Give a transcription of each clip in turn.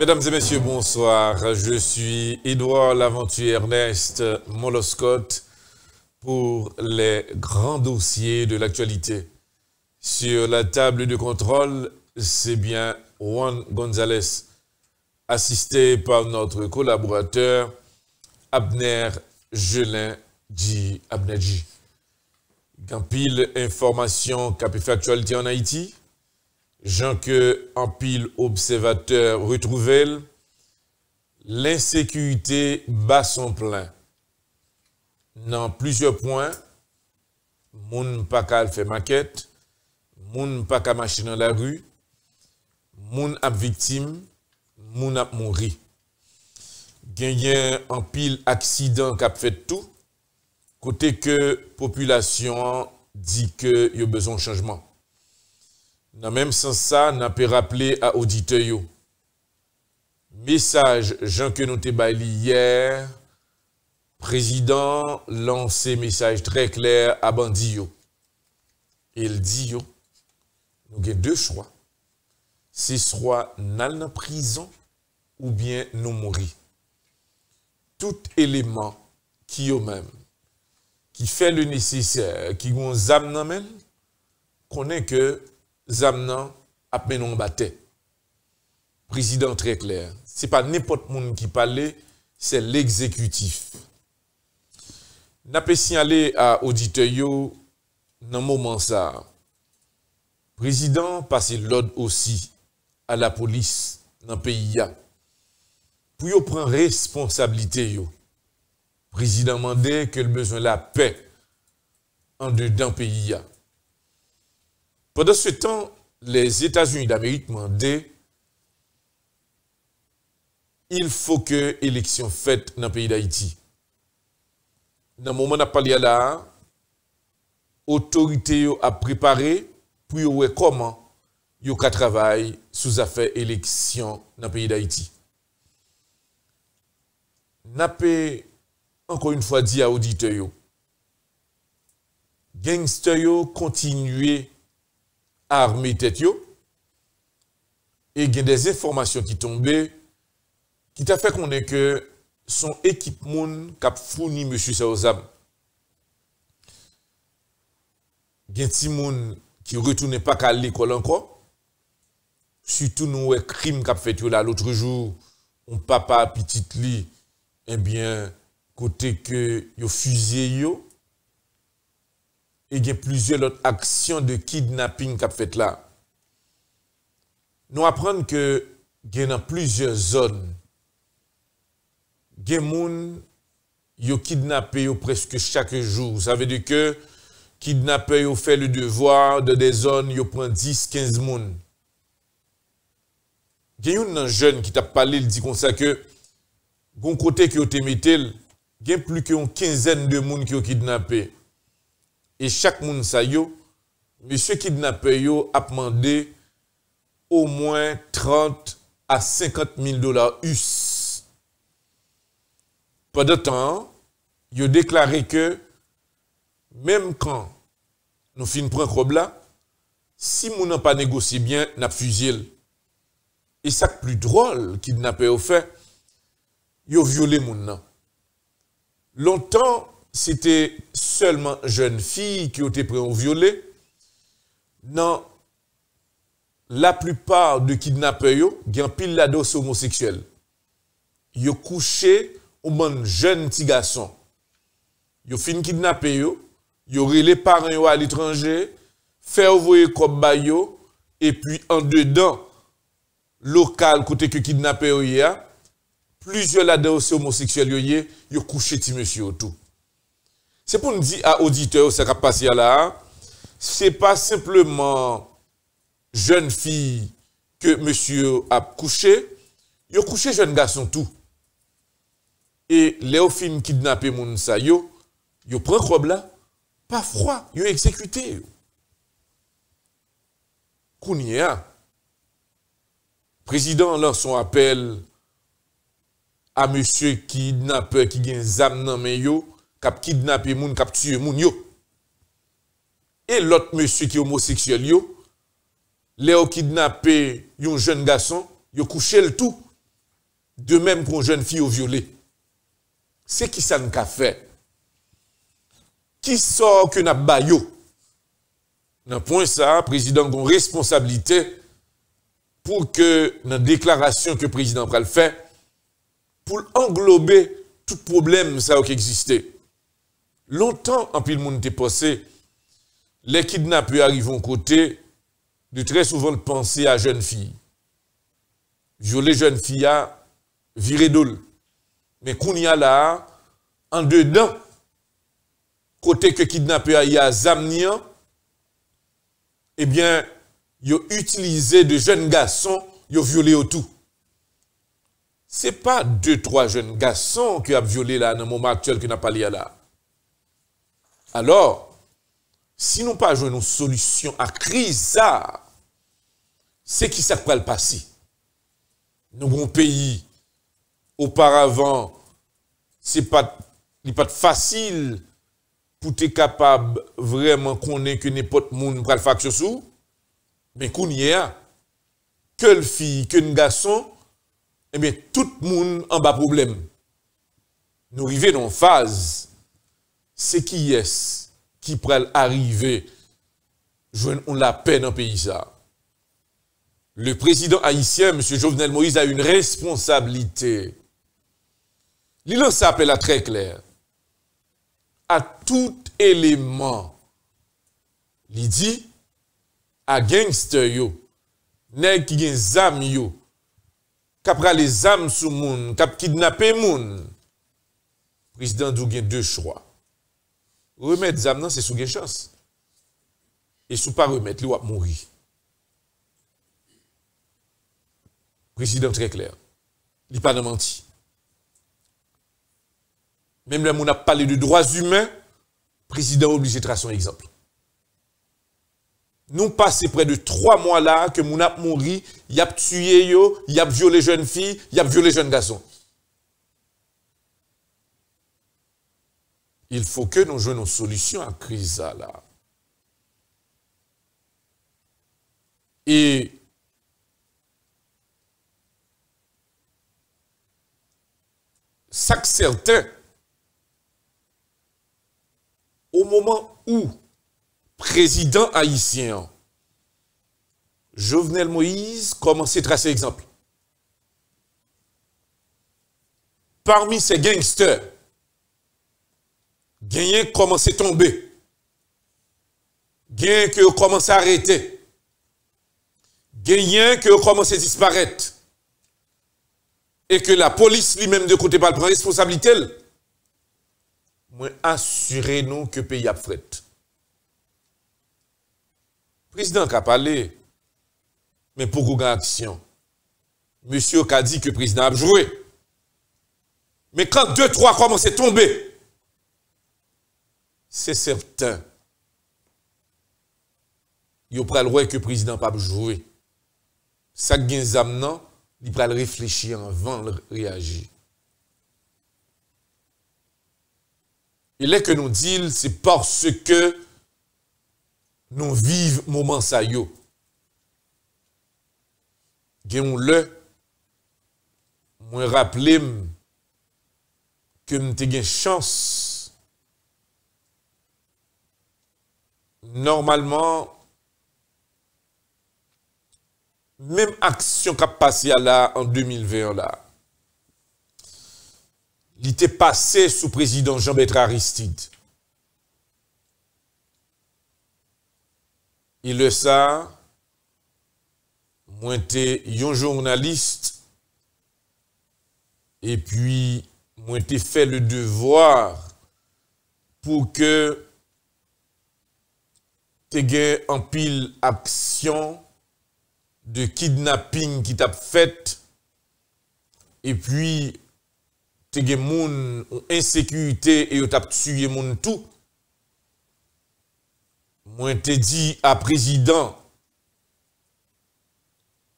Mesdames et messieurs, bonsoir. Je suis Edouard Laventure Ernest Moloscott pour les grands dossiers de l'actualité. Sur la table de contrôle, c'est bien Juan González, assisté par notre collaborateur Abner Jelin Di Abnadji. Gampil information cap actualité en Haïti. jan ke anpil observateur retrouvel, l'insekuité bas son plan. Nan plizio poin, moun mpaka al fe maket, moun mpaka machi nan la ru, moun ap viktim, moun ap moun ri. Gen gen anpil aksidant kap fet tou, kote ke populasyon di ke yo bezon chanjman. Dans même sens ça, n'a pas rappelé à auditeur Message Jean que nous t'ai hier, président lancé message très clair à bandi Il dit nous avons deux choix. C'est soit nous en prison ou bien nous mourir. Tout élément qui au même qui fait le nécessaire, qui nous amène, connaît que zam nan ap menon batè. Prezident trè klèr, se pa nepot moun ki pale, se l'exekutif. N apè si ale a odite yo, nan mou man sa. Prezident pase lod osi a la polis nan peyi ya. Puyo pran responsabilite yo. Prezident mandè ke l bezon la pe, an de dan peyi ya. Pendant ce temps, les États-Unis d'Amérique demandaient il faut que élection faite dans le pays d'Haïti. Dans le moment où on a parlé là, l'autorité a préparé pour voir comment ka travaille sous affaire élection dans le pays d'Haïti. Napé, encore une fois, dit à l'auditeur, gangster continuer Arme yi tet yo, e gen de zè formasyon ki tombe, ki ta fè konen ke son ekip moun kap founi M. Saozab. Gen ti moun ki retounen pa kal li kolankwa, si tout nou e krim kap fet yo la loutre jou, ou papa apitit li, e eh bien kote ke yo füze yo, et il y a plusieurs autres actions de kidnapping qui fait là. Nous apprenons que il y a dans plusieurs zones il y des gens yo kidnappé presque chaque jour. Ça veut dire que les kidnappés ont fait le devoir de des zones yo prend 10 15 personnes. Il y a un jeune qui t'a parlé, il dit comme ça que bon côté que yo il plus qu'une quinzaine de personnes qui ont kidnappé. E chak moun sa yo, meswe ki dna pe yo ap mande ou mwen 30 a 50 mil dolar us. Po de tan, yo deklare ke mem kan nou fin pran krob la, si moun an pa negosi bien, nap fuzil. E sak pli drol ki dna pe yo fe, yo viole moun nan. Lontan, c'était seulement jeune fille qui ont été violer. Dans la plupart de kidnappés, il y a pile dose homosexuels. Ils ont couché au monde jeunes petits garçons. Ils fin ils ont ont les parents à l'étranger, fait envoyer comme bayo et puis en dedans local côté que kidnappé a, plusieurs là homosexuels ils ont couché petit monsieur tout. C'est pour nous dire à l'auditeur, ce qui a passé là, c'est pas simplement jeune fille que monsieur a couché, il a couché jeune garçon tout. Et les a kidnappé moun sa yo, un prend là, pas froid, a exécuté. Kounia, hein. président lance son appel à monsieur kidnappeur qui gagne zam nan qui a kidnappé e qui a tué e les gens. Et l'autre monsieur qui est homosexuel qui a kidnappé un e jeune garçon, a couché le tout. De même qu'une jeune fille au violé. C'est qui ça ne a fait? Qui sort que n'a pas Dans point ça, président a une responsabilité pour que la déclaration que le président a fait, pour englober tout problème ça qui existait. Longtemps, en pile, monde passé, les kidnappés arrivent à côté de très souvent de penser à jeunes filles. Violer jeunes ah, filles à virer d'eau. Mais qu'on y a là, en dedans, côté que les a y a Zamnian, eh bien, ils ont utilisé de jeunes garçons, ils ont violé au tout. Ce n'est pas deux, trois jeunes garçons qui ont violé là, dans le moment actuel que n'a pas lié là. Alors, si nou pa joun nou solusyon akri, sa, se ki sa kwa l'pasi. Nou moun peyi, oparavan, se pat, li pat fasil, pou te kapab vreman konen ke ne pot moun pral fak chosou, men konye a. Kel fi, ken gason, men tout moun an ba problem. Nou rive non faze, Se ki yes, ki pral arrive, jwen on la pen an pe yisa. Le prezident Aïsien, M. Jovenel Moïse, a yon responsabilite. Li lan sa apel a tre kler. A tout eleman. Li di, a genkster yo, nek ki gen zam yo, kapra le zam sou moun, kap kidnapen moun. Prezident doun gen de chroa. remettre zam c'est sous gen chance. Et sous pas remettre, li va mourir. Président très clair. Il pas de menti. Même là, on a parlé de droits humains, président obligé de tracer son exemple. Nous passons près de trois mois là que Mounap mourit, il a tué il y a violé jeunes filles, il a violé jeunes garçons. il faut que nous jouions nos solutions à crise là. Et ça que certains, au moment où président haïtien Jovenel Moïse commençait à tracer exemple. Parmi ces gangsters, qui commence à tomber. gagné que commence à arrêter. gagné que commencé à disparaître. Et que la police lui-même de côté pas prend responsabilité. Moi, assurez-nous que le pays a fret. Le président a parlé, mais pour qu'on action. Monsieur a dit que le président a joué. Mais quand deux, trois commencent à tomber, se serptan. Yo pral wè ke prezidant pa pou jwè. Sak gen zam nan, li pral reflechi anvan reage. E lè ke nou dil, se pors ke nou viv moun man sa yo. Gen ou lè, mwen rappelim ke mte gen chans normalement, même action qui a passé là en 2021 là, il était passé sous président Jean-Bertrand Aristide. Il le ça, moi j'étais un journaliste et puis moi fait le devoir pour que te gen anpil aksyon de kidnaping ki tap fèt, e pwi te gen moun ou ensekuité e yo tap tsuyen moun tou. Mwen te di a prezidant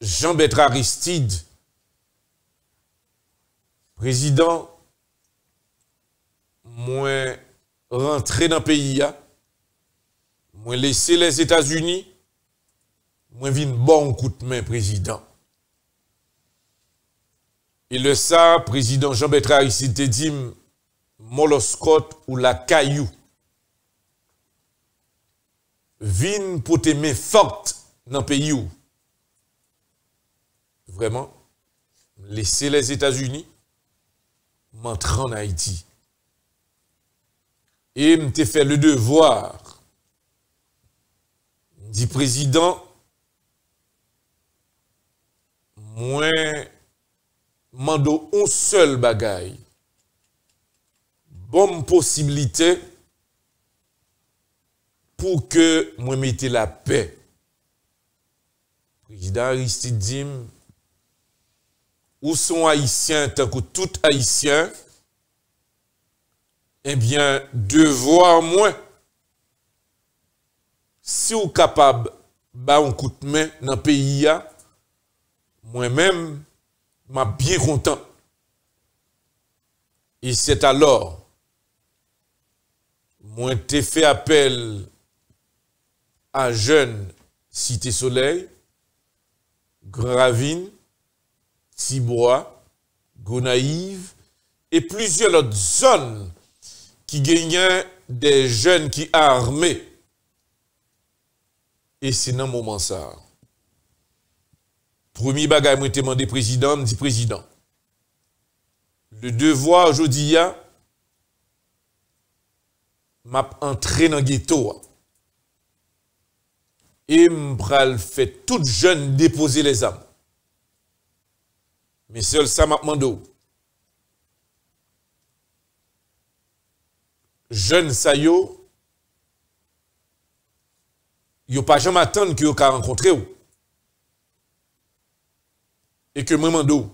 Jean-Beth Aristide, prezidant mwen rentre nan peyi ya, Mwen lese les Etats-Unis, mwen vin bon koutmen, prezident. E le sa, prezident Jean-Bethra, isi te dim, moloskot ou la kayou. Vin pou te men fokt nan peyou. Vreman, mwen lese les Etats-Unis, mwen tran Haïti. E mte fe le devwar, Di prezident, mwen mando ou sol bagay, bom posibilite pou ke mwen mette la pe. Prezident Aristide Dime, ou son Haitien tenk ou tout Haitien, ebyen eh devwar mwen. Si ou kapab ba ou koutmen nan peyi ya, mwen men, ma byen kontan. E set alor, mwen te fe apel a jen, site soleil, gravine, tibwa, gonaiv, e plizye lot zon ki genyen de jen ki armey. E se nan mouman sa. Proumi bagay mwete mande prezidant, di prezidant. Le devwa ajo di ya, map antre nan geto a. E m pral fè tout jen depose les am. Me sol sa map mando. Jen sayo, yo pa jom attend ki yo ka renkontre ou. E ke mwen mandou,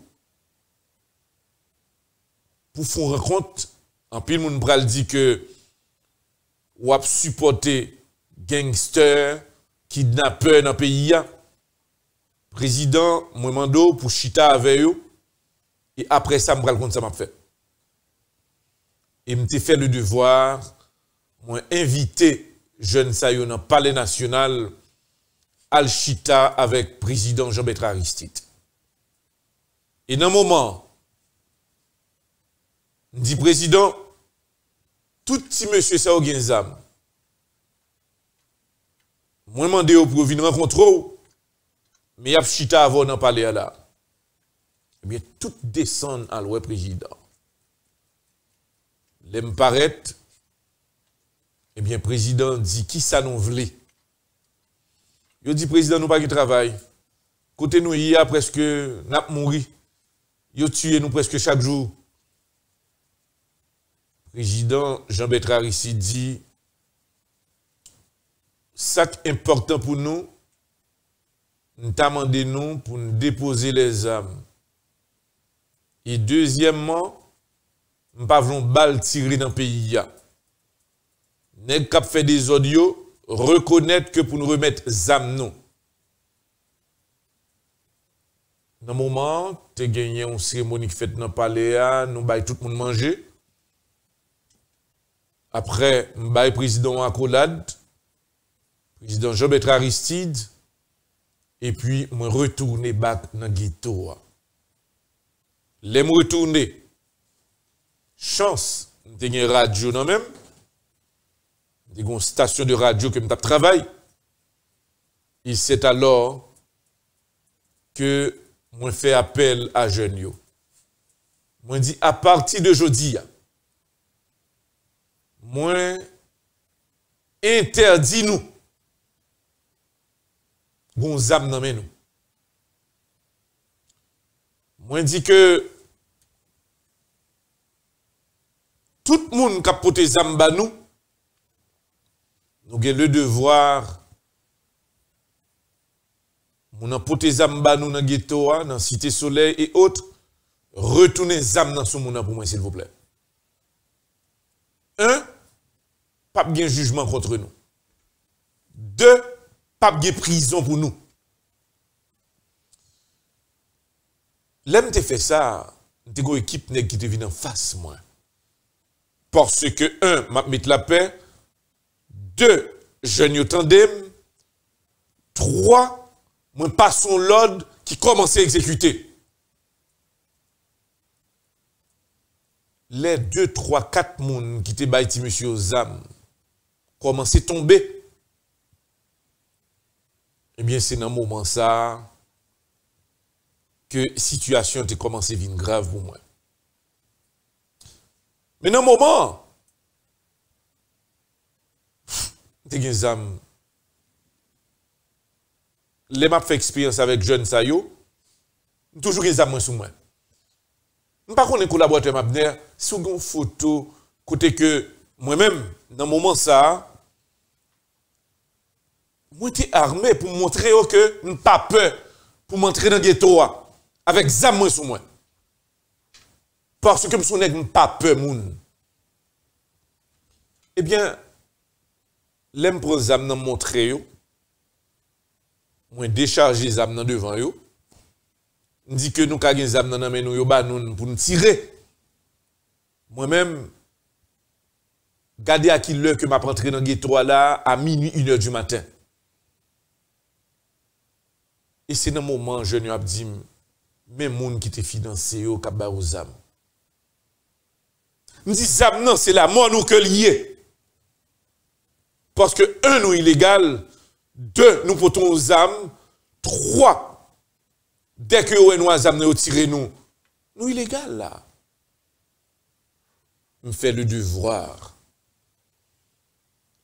pou foun renkont, anpil moun bral di ke wap supporte gangster, kidnapè nan peyi ya, prezident, mwen mandou, pou chita ave yo, e apre sa mwen bral kont sa mwen fè. E mte fè le devwar, mwen invite jen sa yon an pale nasyonal al chita avèk prezidant Jean-Bethra Aristide. E nan mouman, di prezidant, touti mèche sa ou genzam, mwen mande ou pou vin wakontro, mi ap chita avèk nan pale ala, ebyen tout deson al wè prezidant. Lem paret, Eh bien, président dit, qui ça nous voulait Il dit, président, nous pas du travail. Côté nous, il y a presque, n'a pas mouru. Il tué nous presque chaque jour. Président Jean Bertrand ici dit, est important pour nous, nous demandons nous pour nous déposer les âmes. Et deuxièmement, nous ne voulons pas balle tirer dans le pays. Nous cap fait des audios, reconnaître que pour nous remettre zam Dans e le moment, nous avons gagné une cérémonie qui faite dans le palais, nous bail tout le monde manger. Après, le président accolade, président Jean-Bertrand Aristide, et puis je retourne back dans le ghetto. Je retourne. Chance, avons radio non même. di goun stasyon de radyo ke m tap travay, il set alor ke mwen fe apel a jen yo. Mwen di, a parti de jodi ya, mwen interdi nou goun zam namen nou. Mwen di ke tout moun kapote zam ban nou nous avons le devoir nous avons dans zamba nous dans la dans hein, cité soleil et autres retournez zamba dans ce monde pour moi s'il vous plaît un pas de jugement contre nous deux pas de prison pour nous L'homme te fait ça, t'es une équipe qui te vient en face, moi. Parce que, un, m'a mettre la paix, deux, je n'y attendais. Trois, pas son l'ordre qui commençait à exécuter. Les deux, trois, quatre personnes qui étaient bâti, monsieur Ozam, commençaient à tomber. Eh bien, c'est dans un moment ça que la situation a commencé à grave pour moi. Mais dans moment, Les maps fait expérience avec Jeune Sayo, toujours les amis sont moi. Je suis pas un collaborateur, je suis sur une photo, je que moi-même dans un moment ça, je suis armé pour montrer que je n'ai pas peur, pour m'entrer dans le ghetto hein, avec les sous moi. Parce que je ne suis pas peur, Eh bien l'imposame nan montreyo moins déchargé zame nan devant yo il dit que nous ka gen zame nan men yo ba nous pou nous tirer moi-même gardia ki l'e ke m'ap dans nan ghetto à minuit 1h du matin et c'est dans moment je nous ap dim même moun ki t'ai financé yo ka ba aux zame m'dit zame c'est la mort nou que lié parce que, un, nous illégal, deux, nous portons aux âmes, trois, dès que nous avons âmes, nous nous, nous illégal là. me fait le devoir.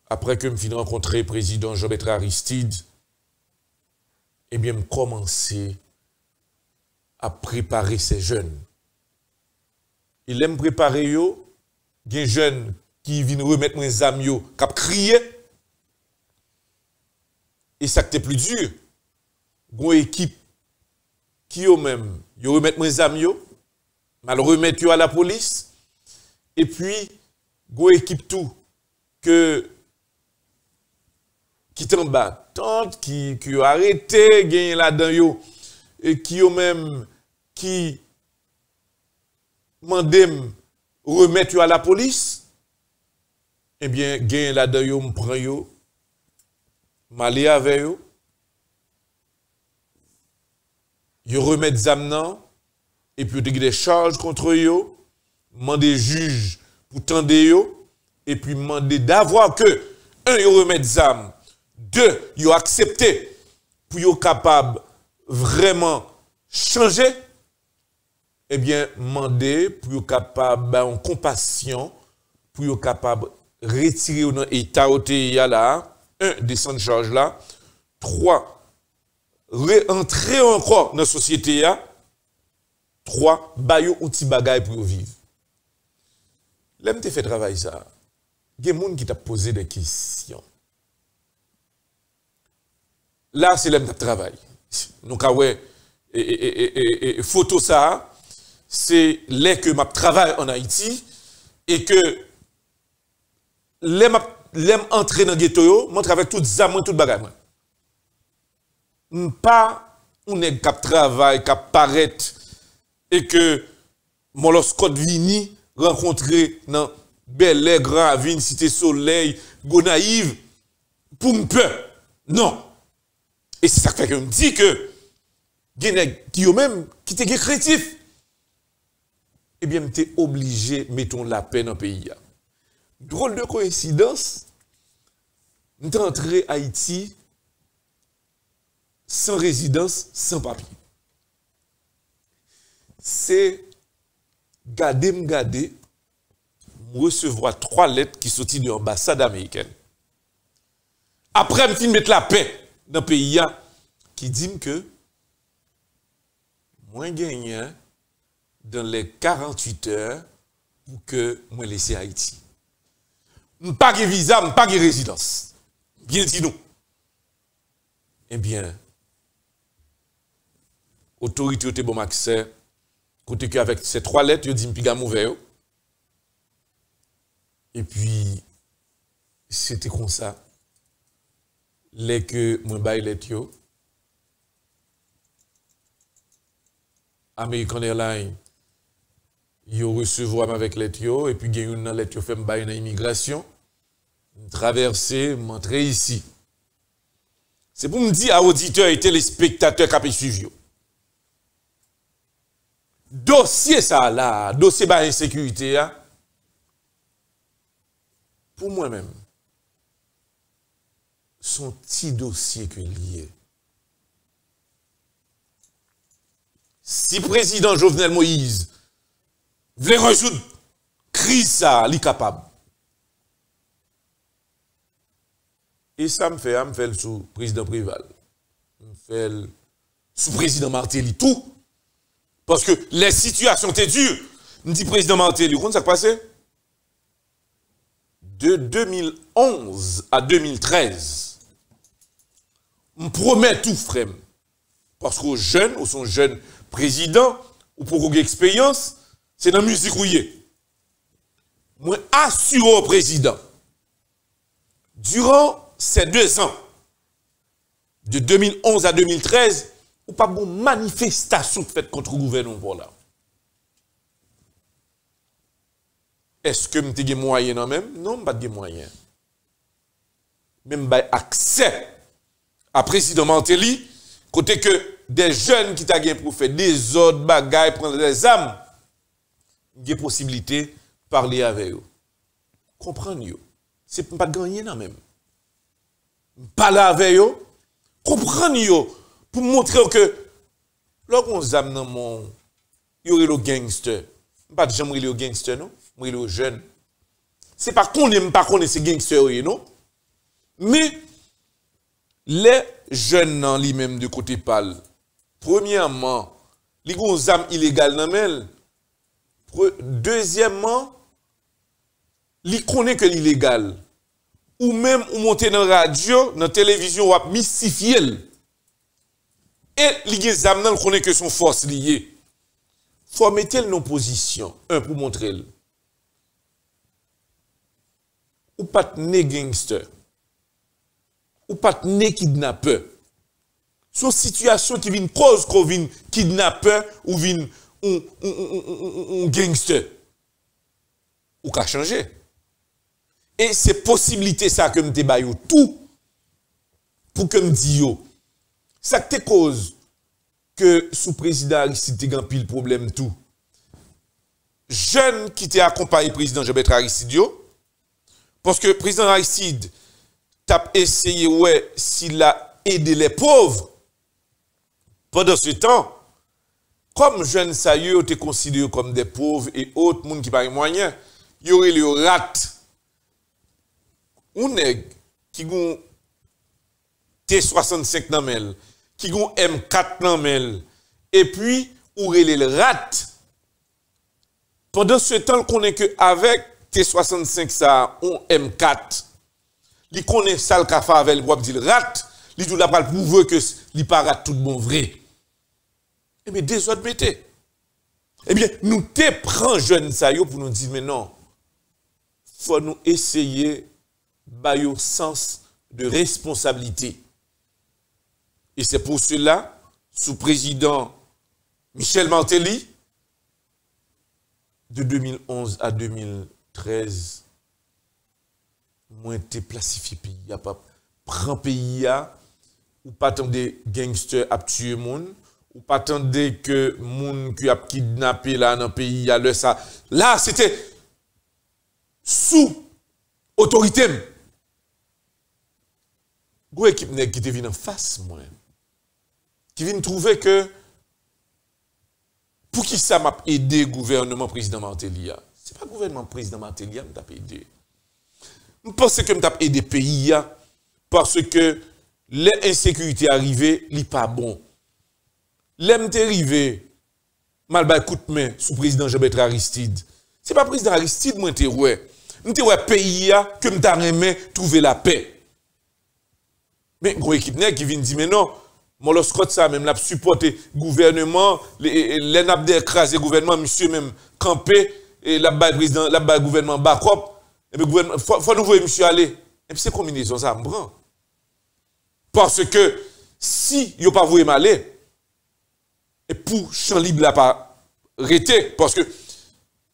Après que je de rencontrer le président jean bertrand Aristide, eh bien, je commençais à préparer ces jeunes. Il aime préparer yo des jeunes qui viennent remettre mes amis, qui crié et ça qui plus dur, une équipe qui eux même, ils remettent mes amis, mal remettre à la police, et puis une équipe tout que qui est bas, qui, qui a arrêté, gagner là-dedans, et qui eux même, qui mandem remettre à la police, eh bien, gain là-dedans, yo, prend yo, m'aller avec eux, ils remettent des âmes et puis ils des charges contre eux, demander juges pour tendre eux, et puis demander d'avoir que, un, ils remettent des âmes, deux, ils accepté pour être capable vraiment changer, eh bien, demander pour être capable ben, en compassion, pour être capable de retirer dans l'état où là, un, descendre charge là. Trois, rentrer encore dans la société là. Trois, bailler un petit bagage pour vivre. L'aime te fait travail ça. Il y a des gens qui t'a posé des questions. Là, c'est l'aime qui travail. Donc, ah ouais, photo ça, c'est les que m'a travaille en Haïti et que les l'aime entrer dans le ghetto, montre avec toutes les armes, tout ne suis Pas un homme qui travaille, qui paraît, et que mon Scott Vini rencontré dans Bel Air, une Cité Soleil, Gonaïve, pour me peur. Non. Et c'est ça que je me dis que, qui eux même qui sont créatifs, eh bien, suis obligé, mettons la peine dans le pays drôle de coïncidence, nous sommes à Haïti sans résidence, sans papier. C'est garder me garder, recevoir trois lettres qui sortent de l'ambassade américaine. Après, me fin mettre la paix dans le pays hein, qui dit que moins gagné dans les 48 heures pour que moins laisse Haïti pas de visa, pas de résidence. Bien dit nous. Eh bien, autorité au bon accès, côté que avec ces trois lettres, il dit m'piga mauvais. Oh. Et puis, c'était comme ça. Les que moi bail lettre American Airlines, yo recevoir avec les et puis gagne une lettre fait bail immigration. Traverse, m'entre isi. Se pou m'di a oditeur et telespektateur kapi suivyo. Dosye sa la, dosye ba insekuité ya. Pou mwen mèm, son ti dosye ke liye. Si prezident Jovenel Moïse vle rejou kri sa li kapab, Et ça me fait, me fait sous président Prival, Me fait sous président Martelly, tout. Parce que les situations étaient dures. Me dit président Martelly, comment ça passé De 2011 à 2013, on promet tout, frère. Parce qu'aux jeunes, aux son jeune président, ou pour une expérience, c'est dans la musique où Moi, assure au président, durant ces deux ans, de 2011 à 2013, ou pas bon manifestation faite contre le gouvernement voilà. Est-ce que m'te des moyens non même Non, pas de moyens. Même pas accès à président Mantelli, côté que des jeunes qui ont pour faire des autres bagailles, prendre des âmes, des possibilités de parler avec eux. Comprendre eux. C'est pas gagner non même parler avec eux, comprendre eux, pour montrer que, lorsqu'on zame dans mon, il y le gangster. Pas de jamais le gangster, non? Moi, le jeune. C'est pas qu'on n'aime pas qu'on est ce gangster, non? Mais, les jeunes, lui-même, de côté pâle, premièrement, les des armes illégales dans Deuxièmement, ils connaissent que l'illégal ou même ou monter dans la radio, dans la télévision, ou mystifier. Et les amis, ne connaît que son force liée. Faut mettre nos position un pour montrer. Ou pas né gangster. Ou pas né kidnappeur. Son situation qui vient cause qu'on vient kidnappeur ou vient un, gangster. Ou qu'a changer. Et c'est possibilité ça que me débaille tout pour que me dise ça que te cause que sous président Aristide grand pile problème tout. Jeune qui t'a accompagné président Jean-Bertrand Aristide parce que président Aristide t'a essayé ouais s'il a aidé les pauvres pendant ce temps comme jeunes ça yo te considéré comme des pauvres et autres monde qui pas moyen, y aurait le rat on est qui gon T65 dans qui gon M4 dans et puis ou le rat. Pendant ce temps qu'on est que avec T65 ça on M4 li connaît ça le fait avec le dit rat, li ne la pral que li pas rat tout bon vrai. Et eh bien, désolé de mettre. Eh bien, nous te prend jeune ça pour nous dire mais non. Faut nous essayer a un sens de responsabilité. Et c'est pour cela, sous président Michel Martelly, de 2011 à 2013, moins te placifié pays. pas prend pays ou pas tant des gangsters à tuer monde ou pas attendre que monde qui a kidnappé là dans le pays le ça là c'était sous autorité Gou qui te vient en face moi. Qui vient trouver que pour qui ça m'a aidé gouvernement président Martelia n'est pas le gouvernement président Martelia m'a aidé. Je pense que je m'a aidé pays parce que l'insécurité arrivée, n'est pas bon. L'aime arrivé mal bay coup de sous président jean baptiste Aristide. Ce n'est pas le président Aristide qui m'a aidé. M'te le pays a que m'ta remè trouver la paix. Mais gros équipe qui vient dire, mais non, mon Scott, ça même, l'a supporté gouvernement, les n'a écrasé le gouvernement, monsieur même campé, et la président, la gouvernement backup, Et eh le ben, gouvernement, faut, faut nous voir monsieur aller. Et eh puis ben, c'est combinaison, ça me prend. Parce que si yo pas voué m'aller, et pour Champ Libre là pas arrêté, parce que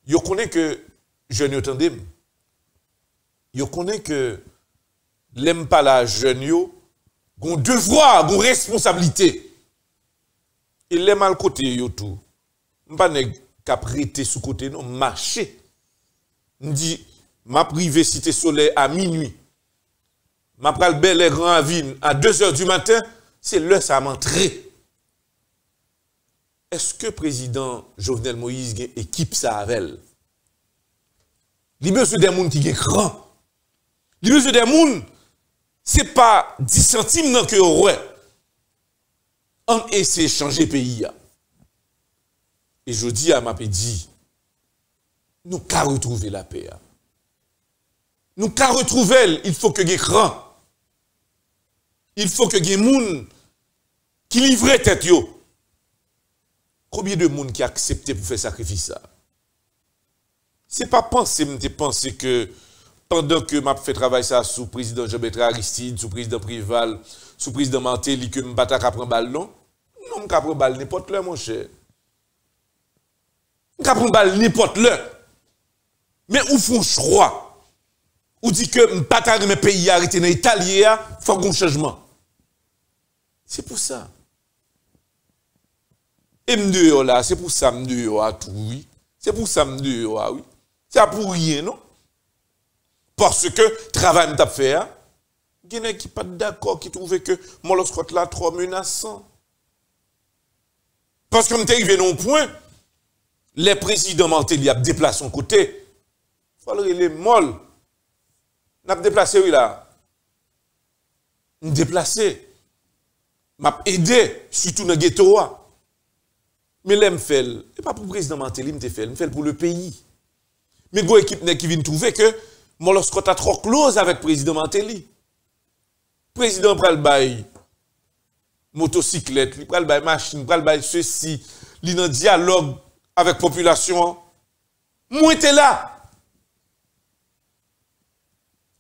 vous connaît que jeune yo tandem, vous connaît que l'aime pas la jeune yo, gon devoir, gon responsabilité. Et est mal côté yo tout. M'pa nèg k'ap sous côté non marché. dit, m'a privé cité soleil à minuit. M'a pral bel et grand à 2h du matin, c'est l'heure ça m'entrer. Est-ce que président Jovenel Moïse une équipe ça avec Il besoin des gens qui sont grands. Il besoin des n'est pas 10 centimes non que roi on essaie de changer pays hein. et je dis à ma pédie, nous qu'à retrouver la paix hein. nous qu'à retrouver il faut que des il faut que des gens qui livrent tête combien de monde qui accepté pour faire sacrifice ça hein. n'est pas penser me penser que pendant que m'a fait travail ça sous président Jean-Bertrand Aristide, sous président Prival, sous président Mantelli, que peux pas prendre balle, non? Non, m'ka prendre balle n'importe là, mon cher. M'ka prendre balle n'importe là. Mais où font choix? Ou dit que m'bata mes pays arrêté dans l'Italie, hein? faut un changement. C'est pour ça. Et oh là, c'est pour ça m'de à oh, ah, tout, oui. C'est pour ça m'de oh, ah, oui. C'est pour rien, non? Parce que travail pas fait, hein. a qui pas d'accord, qui trouvait que Molos là trop menaçant. Parce que suis arrivé non point, les président Mantelli a déplacé son côté. Il que les molles. N'a déplacé oui là. Déplacé. M'a aidé surtout dans le ghetto. Hein. Mais l'aime fait, et pas pour le président Mantelli, Il fait, me fait pour le pays. Mais go équipe qui vient trouver que mais lorsqu'on a trop close avec le président Mantelli, le président le bail motocyclette, machine, pral ceci, il dans dialogue avec la population. Moi, j'étais là.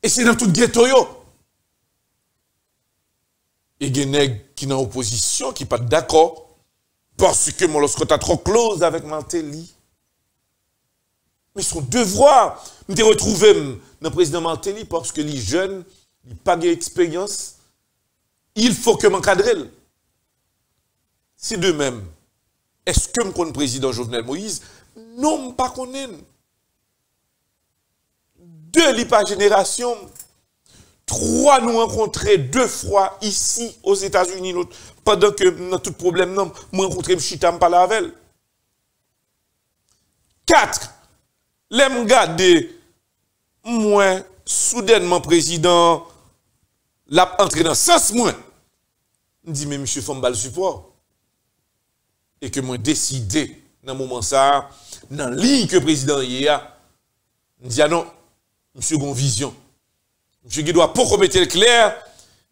Et c'est dans tout le ghetto. Et il y a des gens qui sont opposition, qui ne pas d'accord, parce que lorsque tu trop close avec Mantelli, mais son devoir, nous de retrouver dans le président Martelly parce que les jeunes, ils n'ont pas d'expérience. Il faut que m'encadre. C'est de même. Est-ce que je connais le président Jovenel Moïse Non, je ne pas. Deux pas pas génération. Trois nous rencontrer deux fois ici aux États-Unis. Pendant que dans tout problème, nous rencontrons Chita, je parle avec Quatre, Lem moins moi, soudainement président, la entre dans sens Je dit, mais monsieur Fombal support. Et que moi décide, le moment ça, la ligne que président y a, ah non, monsieur Gon Vision. Monsieur je pas pour le clair,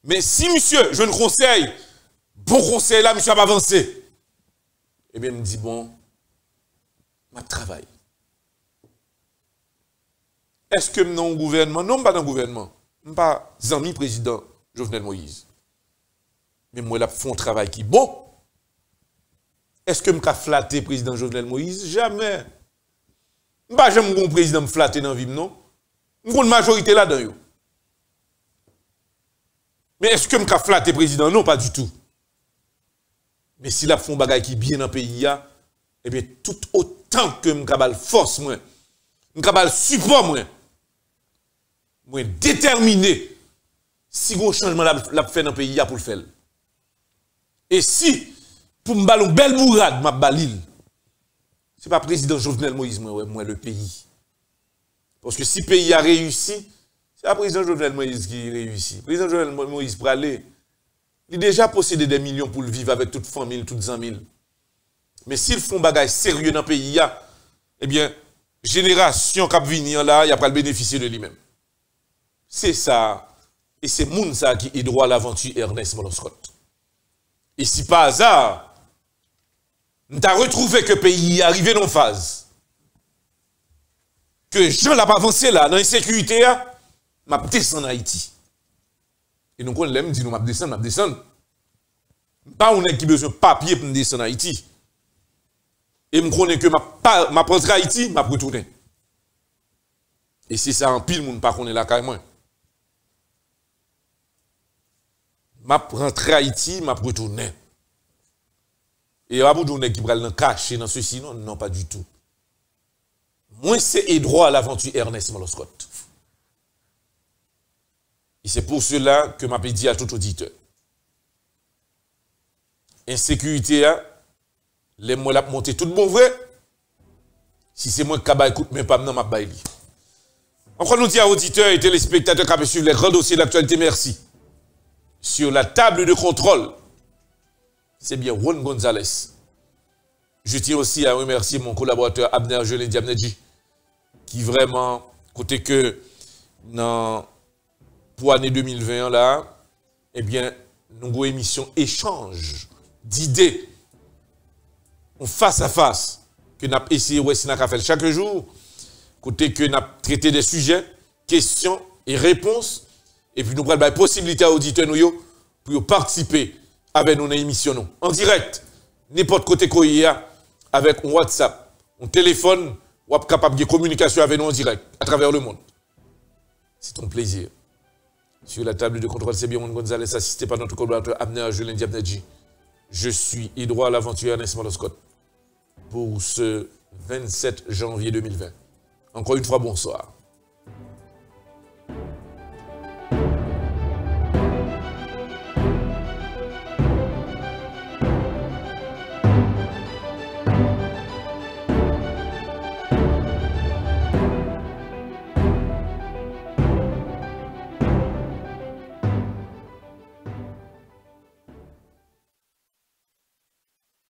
mais si monsieur, je ne conseille, bon conseil là, monsieur à avancer. Eh bien, me dit bon, ma travail est-ce que dans un gouvernement Non, je pas dans gouvernement. Je pas ami président Jovenel Moïse. Mais moi, je fais un travail qui est bon. Est-ce que je flatter le président Jovenel Moïse Jamais. Je ne jamais un président me flatter dans la vie, non Je une majorité là-dedans. Mais est-ce que je suis flatter président Non, pas du tout. Mais si a fait un qui est bien dans le pays, eh bien, tout autant que je la force, moi, je un support, moi, moi déterminé si gros changement l'a fait dans le pays pour le faire. Et si, pour me ballon belle bourrade, ma balil, c'est pas président Jovenel Moïse, moi, moi, le pays. Parce que si le pays a réussi, c'est pas président Jovenel Moïse qui réussit. Président Jovenel Moïse, pour aller, il déjà possédé des millions pour le vivre avec toute famille, toutes amies. Mais s'ils font bagage sérieux dans le pays, eh bien, génération qui là, il a pas le bénéficier de lui-même c'est ça. Et c'est Mounsa qui est droit à l'aventure Ernest Moloscott. Et si par hasard, nous avons retrouvé que le pays est arrivé dans la phase, que Jean l'a pas avancé là, dans l'insécurité, hein, m'a descendu en Haïti. Et donc, on l'aime, dit, nous m'a descendu, m'a descendu. Pas on qui besoin de papier pour descendre en Haïti. Et me connais que m'a pas, m'a Haïti, m'a retourné. Et c'est ça, en pile, monde pas connaît là, carrément. m'a rentré Haïti, m'a retourné. Et pas retourné qui pral caché dans ceci non, non pas du tout. Moi c'est droit à l'aventure Ernest Maloscot. Et c'est pour cela que m'a dire à tout auditeur. Insécurité hein? les mots l'a monté tout bon vrai. Si c'est moi qui je écoute mais pas maintenant m'a baili. Encore nous dire à auditeurs et téléspectateurs qui suivre les grands dossiers l'actualité, merci sur la table de contrôle, c'est bien Juan Gonzalez. Je tiens aussi à remercier mon collaborateur Abner Jolin qui vraiment, côté que, dans, pour l'année 2021, là, eh bien, nous avons émission échange d'idées, face à face, que nous avons essayé de faire chaque jour, côté que nous avons traité des sujets, questions et réponses, et puis nous prenons la bah, possibilité à auditeurs pour participer avec nos émissions. En direct, n'importe côté qu'il avec un WhatsApp, un téléphone, ou être capable de communication avec nous en direct, à travers le monde. C'est ton plaisir. Sur la table de contrôle, c'est Biron Gonzalez, assisté par notre collaborateur Abner Julien Diabnadji. Je suis Edouard l'aventure Ernest Scott pour ce 27 janvier 2020. Encore une fois, bonsoir.